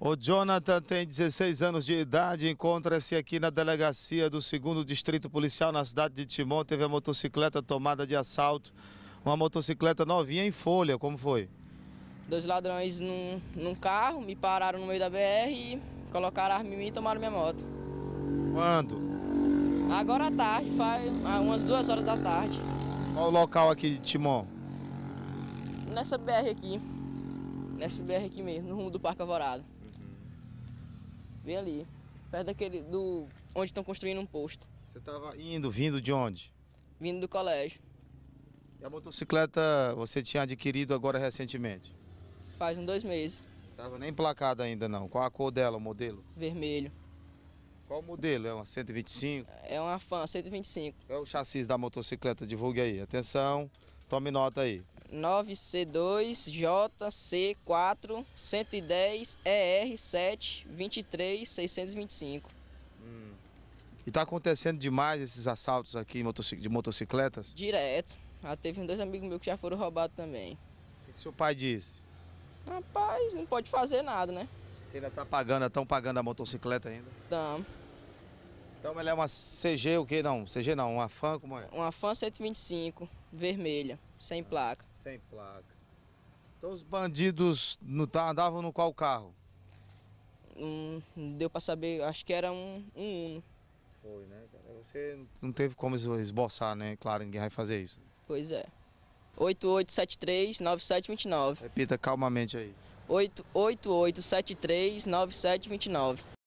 O Jonathan tem 16 anos de idade encontra-se aqui na delegacia do 2 Distrito Policial na cidade de Timon. Teve a motocicleta tomada de assalto, uma motocicleta novinha em folha. Como foi? Dois ladrões num, num carro, me pararam no meio da BR e colocaram arma em mim e tomaram minha moto. Quando? Agora à tarde, faz ah, umas duas horas da tarde. Qual o local aqui de Timon? Nessa BR aqui. Nessa BR aqui mesmo, no rumo do Parque Alvorada vem ali. Perto daquele do. onde estão construindo um posto. Você estava indo, vindo de onde? Vindo do colégio. E a motocicleta você tinha adquirido agora recentemente? Faz uns dois meses. Tava nem placada ainda não. Qual a cor dela, o modelo? Vermelho. Qual o modelo? É uma 125? É uma Fan 125. É o chassi da motocicleta, divulgue aí. Atenção, tome nota aí. 9C2JC4 4110 er 723625 Hum. E tá acontecendo demais esses assaltos aqui de motocicletas? Direto. Já ah, teve dois amigos meus que já foram roubados também. O que, que seu pai disse? Rapaz, não pode fazer nada, né? Você ainda tá pagando, estão pagando a motocicleta ainda? Estamos. Então ela é uma CG o que não? CG não, uma Fan como é? Uma Fan 125, vermelha, sem placa. Sem placa. Então os bandidos no, tá, andavam no qual carro? Hum, não deu para saber, acho que era um, um Uno. Foi, né, cara? Você não teve como esboçar, né? Claro, ninguém vai fazer isso. Pois é. 8873-9729. Repita calmamente aí. 8873-9729.